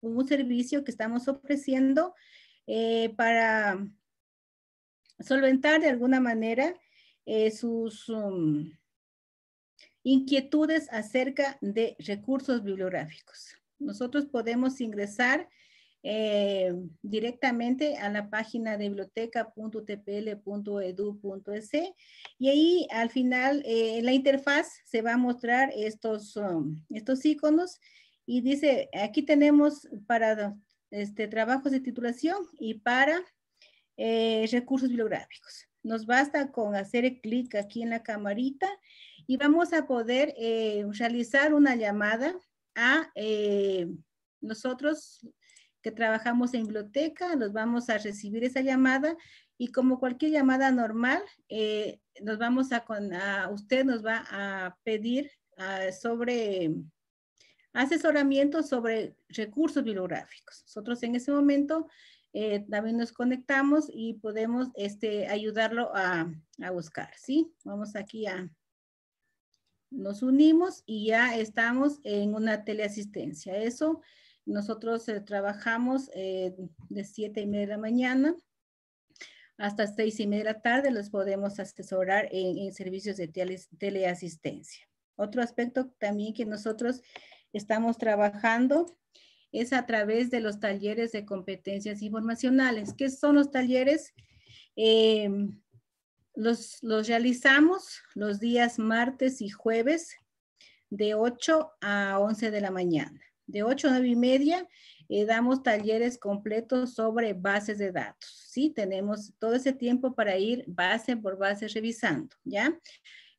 un servicio que estamos ofreciendo para solventar de alguna manera eh, sus um, inquietudes acerca de recursos bibliográficos. Nosotros podemos ingresar eh, directamente a la página de biblioteca.tpl.edu.es y ahí al final eh, en la interfaz se va a mostrar estos, um, estos iconos y dice aquí tenemos para este, trabajos de titulación y para eh, recursos bibliográficos. Nos basta con hacer clic aquí en la camarita y vamos a poder eh, realizar una llamada a eh, nosotros que trabajamos en biblioteca, nos vamos a recibir esa llamada y como cualquier llamada normal, nos vamos a, con, usted nos va a pedir sobre asesoramiento sobre recursos bibliográficos. Nosotros en ese momento eh, también nos conectamos y podemos este, ayudarlo a, buscar, ¿sí? Vamos aquí a, nos unimos y ya estamos en una teleasistencia. Eso, nosotros eh, trabajamos eh, de siete y media de la mañana hasta seis y media de la tarde, los podemos asesorar en, servicios de teleasistencia. Otro aspecto también que nosotros estamos trabajando es a través de los talleres de competencias informacionales. ¿Qué son los talleres? Eh, los, realizamos los días martes y jueves de 8 a 11 de la mañana. De 8 a 9 y media eh, damos talleres completos sobre bases de datos. Sí, tenemos todo ese tiempo para ir base por base revisando, ¿ya?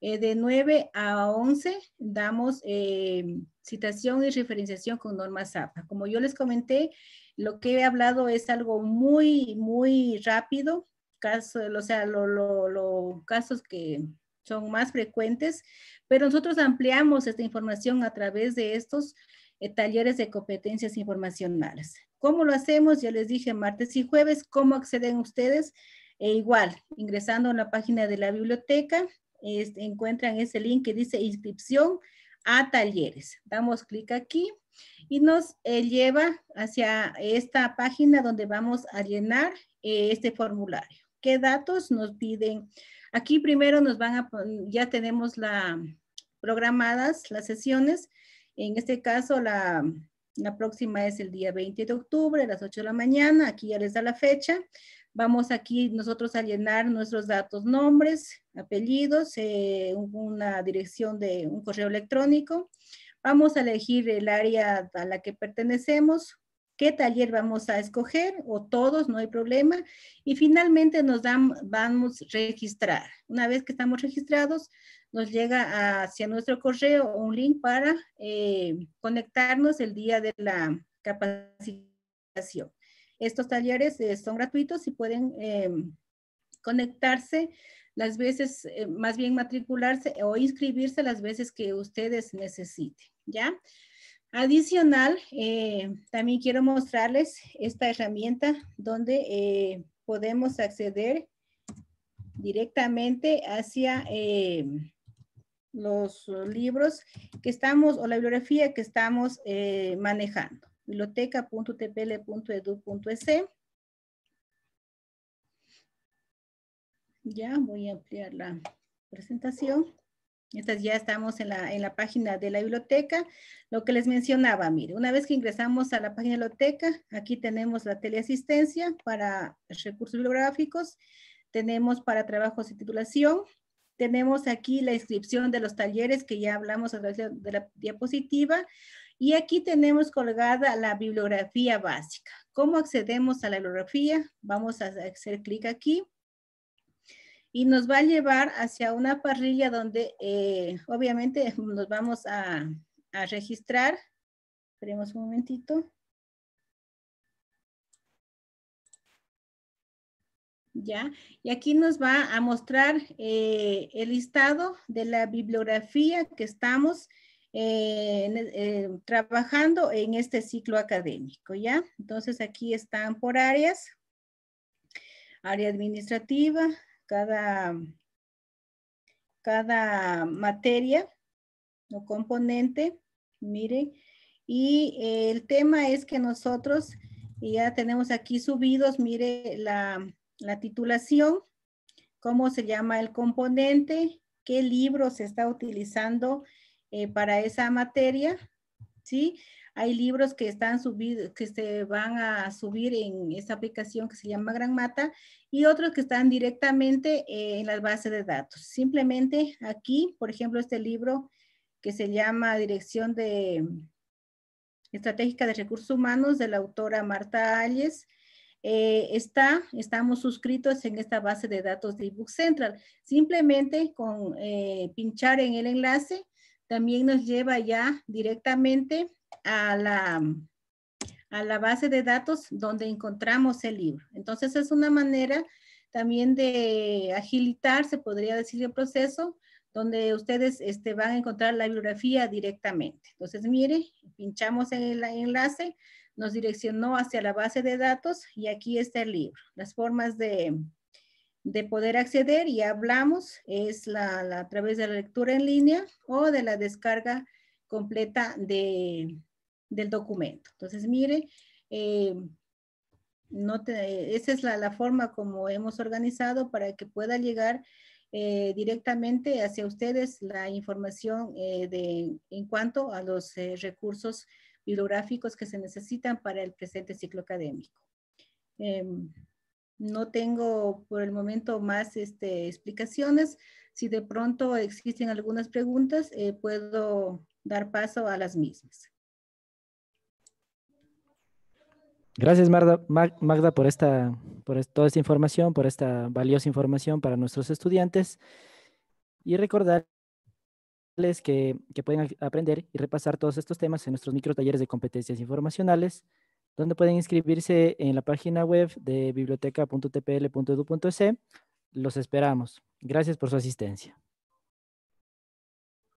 Eh, de 9 a 11 damos eh, citación y referenciación con normas APA. Como yo les comenté, lo que he hablado es algo muy, muy rápido, caso, o sea, los casos que son más frecuentes, pero nosotros ampliamos esta información a través de estos eh, talleres de competencias informacionales. ¿Cómo lo hacemos? Ya les dije martes y jueves, ¿cómo acceden ustedes? E igual, ingresando a la página de la biblioteca, este, encuentran ese link que dice inscripción a talleres. Damos clic aquí y nos eh, lleva hacia esta página donde vamos a llenar eh, este formulario. ¿Qué datos nos piden? Aquí primero nos van a, ya tenemos la, programadas las sesiones. En este caso, la, la próxima es el día 20 de octubre a las 8 de la mañana. Aquí ya les da la fecha. Vamos aquí nosotros a llenar nuestros datos, nombres, apellidos, eh, una dirección de un correo electrónico. Vamos a elegir el área a la que pertenecemos, qué taller vamos a escoger o todos, no hay problema. Y finalmente nos vamos a registrar. Una vez que estamos registrados, nos llega hacia nuestro correo un link para eh, conectarnos el día de la capacitación. Estos talleres eh, son gratuitos y pueden eh, conectarse las veces, eh, más bien matricularse o inscribirse las veces que ustedes necesiten, ¿ya? Adicional, también quiero mostrarles esta herramienta donde podemos acceder directamente hacia los libros que estamos o la bibliografía que estamos manejando biblioteca.tpl.edu.es. E ya voy a ampliar la presentación. Estas ya estamos en la, en la, página de la biblioteca. Lo que les mencionaba, mire, una vez que ingresamos a la página de la biblioteca, aquí tenemos la teleasistencia para recursos bibliográficos, tenemos para trabajos y titulación, tenemos aquí la inscripción de los talleres que ya hablamos a través de la diapositiva y aquí tenemos colgada la bibliografía básica. ¿Cómo accedemos a la bibliografía? Vamos a hacer clic aquí y nos va a llevar hacia una parrilla donde eh, obviamente nos vamos a, registrar. Esperemos un momentito. ¿ya? Y aquí nos va a mostrar eh, el listado de la bibliografía que estamos eh, eh, trabajando en este ciclo académico, ¿ya? Entonces aquí están por áreas, área administrativa, cada, cada materia o componente, miren, y el tema es que nosotros ya tenemos aquí subidos, mire la, la titulación, cómo se llama el componente, qué libro se está utilizando eh, para esa materia, ¿sí? Hay libros que están subidos, que se van a subir en esa aplicación que se llama Gran Mata y otros que están directamente eh, en las bases de datos. Simplemente aquí, por ejemplo, este libro que se llama Dirección de Estratégica de Recursos Humanos de la autora Marta Állez, eh, está, estamos suscritos en esta base de datos de eBook Central. Simplemente con pinchar en el enlace también nos lleva ya directamente a la, la base de datos donde encontramos el libro. Entonces es una manera también de agilitar, se podría decir, el proceso donde ustedes este, van a encontrar la bibliografía directamente. Entonces, mire, pinchamos en el enlace, nos direccionó hacia la base de datos y aquí está el libro. Las formas de, de poder acceder, y hablamos, es la, a través de la lectura en línea o de la descarga completa de, del documento. Entonces, mire, eh, no esa es la, la, forma como hemos organizado para que pueda llegar eh, directamente hacia ustedes la información eh, de, en cuanto a los recursos bibliográficos que se necesitan para el presente ciclo académico. Em, no tengo por el momento más este, explicaciones. Si de pronto existen algunas preguntas, eh, puedo dar paso a las mismas. Gracias, Magda, por, esta, toda esta información, por esta valiosa información para nuestros estudiantes. Y recordarles que, que pueden aprender y repasar todos estos temas en nuestros micro talleres de competencias informacionales donde pueden inscribirse en la página web de biblioteca.tpl.edu.es. Los esperamos. Gracias por su asistencia.